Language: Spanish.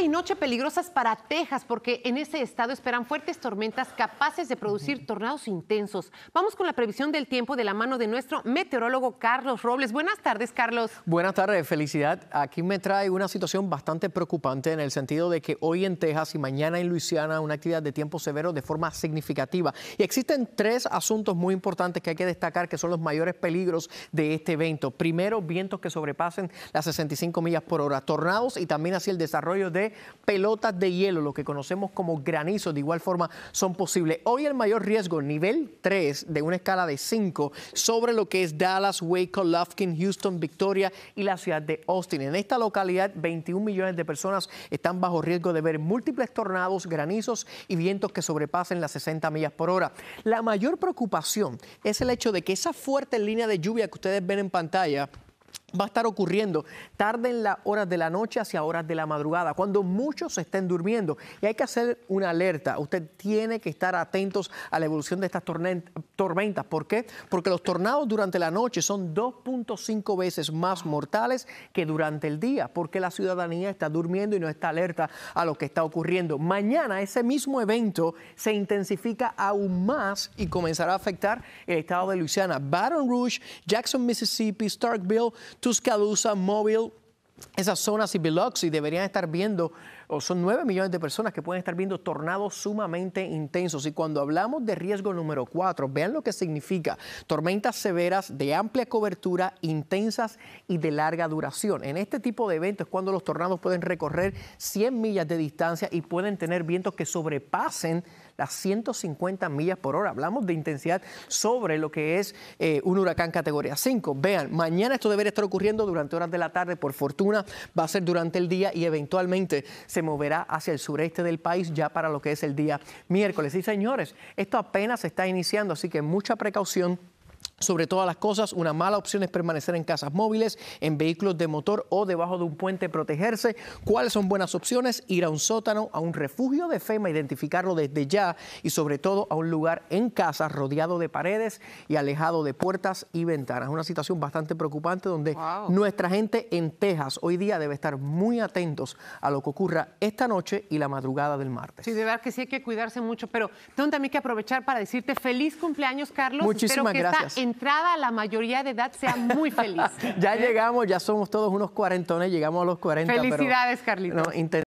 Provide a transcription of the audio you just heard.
y noche peligrosas para Texas porque en ese estado esperan fuertes tormentas capaces de producir tornados intensos. Vamos con la previsión del tiempo de la mano de nuestro meteorólogo Carlos Robles. Buenas tardes, Carlos. Buenas tardes, felicidad. Aquí me trae una situación bastante preocupante en el sentido de que hoy en Texas y mañana en Luisiana una actividad de tiempo severo de forma significativa. Y existen tres asuntos muy importantes que hay que destacar que son los mayores peligros de este evento. Primero, vientos que sobrepasen las 65 millas por hora, tornados y también así el desarrollo de pelotas de hielo, lo que conocemos como granizo, de igual forma son posibles. Hoy el mayor riesgo, nivel 3 de una escala de 5, sobre lo que es Dallas, Waco, Lufkin, Houston, Victoria y la ciudad de Austin. En esta localidad, 21 millones de personas están bajo riesgo de ver múltiples tornados, granizos y vientos que sobrepasen las 60 millas por hora. La mayor preocupación es el hecho de que esa fuerte línea de lluvia que ustedes ven en pantalla, va a estar ocurriendo tarde en las horas de la noche hacia horas de la madrugada, cuando muchos estén durmiendo. Y hay que hacer una alerta. Usted tiene que estar atentos a la evolución de estas tormentas. ¿Por qué? Porque los tornados durante la noche son 2.5 veces más mortales que durante el día, porque la ciudadanía está durmiendo y no está alerta a lo que está ocurriendo. Mañana ese mismo evento se intensifica aún más y comenzará a afectar el estado de Luisiana, Baton Rouge, Jackson, Mississippi, Starkville, Tuscaloosa, Mobile, esas zonas y Biloxi deberían estar viendo, o son 9 millones de personas que pueden estar viendo tornados sumamente intensos. Y cuando hablamos de riesgo número 4, vean lo que significa tormentas severas de amplia cobertura, intensas y de larga duración. En este tipo de eventos, cuando los tornados pueden recorrer 100 millas de distancia y pueden tener vientos que sobrepasen las 150 millas por hora. Hablamos de intensidad sobre lo que es eh, un huracán categoría 5. Vean, mañana esto debería estar ocurriendo durante horas de la tarde, por fortuna va a ser durante el día y eventualmente se moverá hacia el sureste del país ya para lo que es el día miércoles. Y señores, esto apenas se está iniciando, así que mucha precaución sobre todas las cosas, una mala opción es permanecer en casas móviles, en vehículos de motor o debajo de un puente protegerse. ¿Cuáles son buenas opciones? Ir a un sótano, a un refugio de FEMA, identificarlo desde ya y sobre todo a un lugar en casa rodeado de paredes y alejado de puertas y ventanas. Una situación bastante preocupante donde nuestra gente en Texas hoy día debe estar muy atentos a lo que ocurra esta noche y la madrugada del martes. Sí, de verdad que sí hay que cuidarse mucho, pero tengo también que aprovechar para decirte feliz cumpleaños, Carlos. Muchísimas gracias la mayoría de edad sea muy feliz. ya llegamos, ya somos todos unos cuarentones, llegamos a los 40. Felicidades, Carlitos.